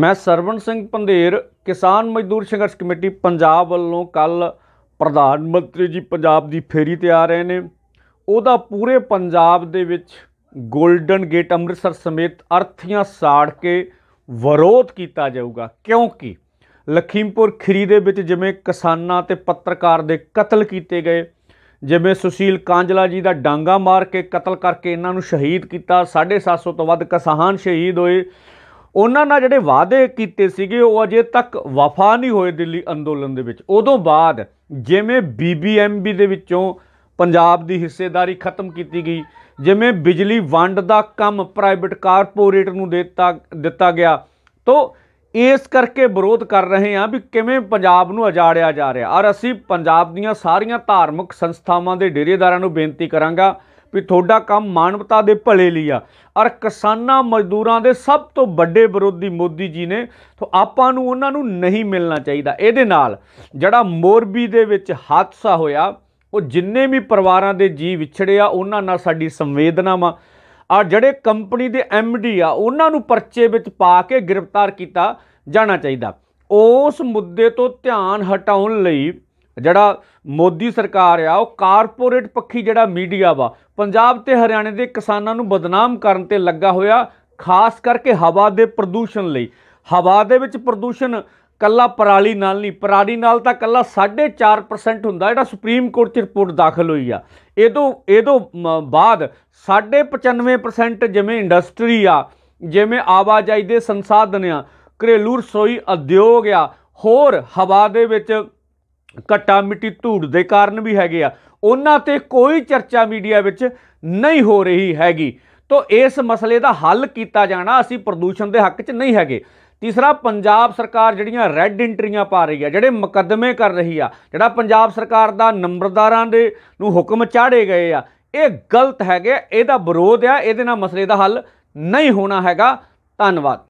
ਮੈਂ ਸਰਵਣ ਸਿੰਘ ਪੰਧੇਰ ਕਿਸਾਨ ਮਜ਼ਦੂਰ ਸੰਘਰਸ਼ ਕਮੇਟੀ ਪੰਜਾਬ ਵੱਲੋਂ ਕੱਲ ਪ੍ਰਧਾਨ ਮੰਤਰੀ ਜੀ ਪੰਜਾਬ ਦੀ ਫੇਰੀ ਤੇ ਆ ਰਹੇ ਨੇ ਉਹਦਾ ਪੂਰੇ ਪੰਜਾਬ ਦੇ ਵਿੱਚ ਗੋਲਡਨ ਗੇਟ ਅੰਮ੍ਰਿਤਸਰ ਸਮੇਤ ਅਰਥੀਆਂ ਸਾੜ ਕੇ ਵਿਰੋਧ ਕੀਤਾ ਜਾਊਗਾ ਕਿਉਂਕਿ ਲਖੀਮਪੁਰ ਖਰੀ ਦੇ ਵਿੱਚ ਜਿਵੇਂ ਕਿਸਾਨਾਂ ਤੇ ਪੱਤਰਕਾਰ ਦੇ ਕਤਲ ਕੀਤੇ ਗਏ ਜਿਵੇਂ ਸੁਸ਼ੀਲ ਕਾਂਜਲਾ ਜੀ ਦਾ ਡਾਂਗਾ ਮਾਰ ਕੇ ਕਤਲ ਕਰਕੇ ਇਹਨਾਂ ਨੂੰ ਸ਼ਹੀਦ ਕੀਤਾ 750 ਤੋਂ ਵੱਧ ਕਿਸਾਨ ਸ਼ਹੀਦ ਹੋਏ ਉਹਨਾਂ ਨਾਲ ਜਿਹੜੇ ਵਾਅਦੇ ਕੀਤੇ ਸੀਗੇ ਉਹ ਅਜੇ ਤੱਕ ਵਫਾ ਨਹੀਂ ਹੋਏ ਦਿੱਲੀ ਅੰਦੋਲਨ ਦੇ ਵਿੱਚ ਉਦੋਂ ਬਾਅਦ ਜਿਵੇਂ ਬੀਬੀਐਮਬੀ ਦੇ ਵਿੱਚੋਂ ਪੰਜਾਬ ਦੀ ਹਿੱਸੇਦਾਰੀ ਖਤਮ ਕੀਤੀ ਗਈ ਜਿਵੇਂ ਬਿਜਲੀ ਵੰਡ ਦਾ ਕੰਮ ਪ੍ਰਾਈਵੇਟ ਕਾਰਪੋਰੇਟ ਨੂੰ ਦਿੱਤਾ ਦਿੱਤਾ ਗਿਆ ਤੋਂ ਇਸ ਕਰਕੇ ਵਿਰੋਧ ਕਰ ਰਹੇ ਹਾਂ ਵੀ ਕਿਵੇਂ ਪੰਜਾਬ ਨੂੰ ਅਜਾੜਿਆ ਜਾ ਰਿਹਾ ਔਰ ਅਸੀਂ ਪੰਜਾਬ ਦੀਆਂ ਸਾਰੀਆਂ ਧਾਰਮਿਕ ਸੰਸਥਾਵਾਂ ਦੇ ਡੇਰੇਦਾਰਾਂ ਨੂੰ ਬੇਨਤੀ ਕਰਾਂਗਾ ਵੀ ਤੁਹਾਡਾ ਕੰਮ ਮਾਨਵਤਾ ਦੇ ਭਲੇ ਲਈ ਆ ਔਰ ਕਿਸਾਨਾਂ ਮਜ਼ਦੂਰਾਂ ਦੇ ਸਭ ਤੋਂ ਵੱਡੇ ਵਿਰੋਧੀ ਮੋਦੀ ਜੀ ਨੇ ਤੋਂ ਆਪਾਂ ਨੂੰ ਉਹਨਾਂ ਨੂੰ ਨਹੀਂ ਮਿਲਣਾ ਚਾਹੀਦਾ ਇਹਦੇ ਨਾਲ ਜਿਹੜਾ ਮੋਰਬੀ ਦੇ ਵਿੱਚ ਹਾਦਸਾ ਹੋਇਆ ਉਹ ਜਿੰਨੇ ਵੀ ਪਰਿਵਾਰਾਂ ਦੇ ਜੀ ਵਿਛੜੇ ਆ ਉਹਨਾਂ ਨਾਲ ਸਾਡੀ ਵਾ ਆ ਜਿਹੜੇ ਕੰਪਨੀ ਦੇ ਐਮਡੀ ਆ ਉਹਨਾਂ ਨੂੰ ਪਰਚੇ ਵਿੱਚ ਪਾ ਕੇ ਗ੍ਰਿਫਤਾਰ ਕੀਤਾ ਜਾਣਾ ਚਾਹੀਦਾ ਉਸ ਮੁੱਦੇ ਤੋਂ ਧਿਆਨ ਹਟਾਉਣ ਲਈ ਜਿਹੜਾ ਮੋਦੀ ਸਰਕਾਰ ਆ ਉਹ ਕਾਰਪੋਰੇਟ ਪੱਖੀ ਜਿਹੜਾ ਮੀਡੀਆ ਵਾ ਪੰਜਾਬ ਤੇ ਹਰਿਆਣੇ ਦੇ ਕਿਸਾਨਾਂ ਨੂੰ ਬਦਨਾਮ ਕਰਨ ਤੇ ਲੱਗਾ ਹੋਇਆ ਖਾਸ ਕਰਕੇ ਹਵਾ ਦੇ ਪ੍ਰਦੂਸ਼ਣ ਲਈ ਹਵਾ ਦੇ ਵਿੱਚ ਪ੍ਰਦੂਸ਼ਣ ਕੱਲਾ ਪਰਾਲੀ ਨਾਲ ਨਹੀਂ ਪਰਾਲੀ ਨਾਲ ਤਾਂ ਕੱਲਾ 4.5% ਹੁੰਦਾ ਜਿਹੜਾ ਸੁਪਰੀਮ ਕੋਰਟ 'ਚ ਰਿਪੋਰਟ ਦਾਖਲ ਹੋਈ ਆ ਇਹਦੋਂ ਇਹਦੋਂ ਬਾਅਦ 95% ਜਿਵੇਂ ਇੰਡਸਟਰੀ ਆ ਜਿਵੇਂ ਆਵਾਜਾਈ ਦੇ ਸੰਸਾਧਨ ਆ ਘਰੇਲੂ ਰਸੋਈ ਉਦਯੋਗ ਆ ਹੋਰ ਹਵਾ ਦੇ ਵਿੱਚ ਘਟਾ ਮਿੱਟੀ ਧੂੜ ਦੇ ਕਾਰਨ ਵੀ ਹੈਗੇ ਆ ਉਹਨਾਂ ਤੇ ਕੋਈ ਚਰਚਾ ਮੀਡੀਆ ਵਿੱਚ ਨਹੀਂ ਹੋ ਰਹੀ ਹੈਗੀ ਤੋਂ ਇਸ ਮਸਲੇ ਦਾ ਹੱਲ ਕੀਤਾ ਜਾਣਾ ਅਸੀਂ ਪ੍ਰਦੂਸ਼ਣ ਦੇ ਹੱਕ 'ਚ ਨਹੀਂ ਹੈਗੇ ਤੀਸਰਾ ਪੰਜਾਬ ਸਰਕਾਰ ਜਿਹੜੀਆਂ ਰੈੱਡ ਐਂਟਰੀਆਂ ਪਾ ਰਹੀ ਆ ਜਿਹੜੇ ਮੁਕੱਦਮੇ ਕਰ ਰਹੀ ਆ ਜਿਹੜਾ ਪੰਜਾਬ ਸਰਕਾਰ ਦਾ ਨੰਬਰਦਾਰਾਂ ਦੇ ਨੂੰ ਹੁਕਮ ਚਾੜੇ ਗਏ ਆ ਇਹ ਗਲਤ ਹੈਗੇ ਇਹਦਾ ਵਿਰੋਧ ਆ ਇਹਦੇ ਨਾਲ ਮਸਲੇ ਦਾ ਹੱਲ ਨਹੀਂ ਹੋਣਾ ਹੈਗਾ ਧੰਨਵਾਦ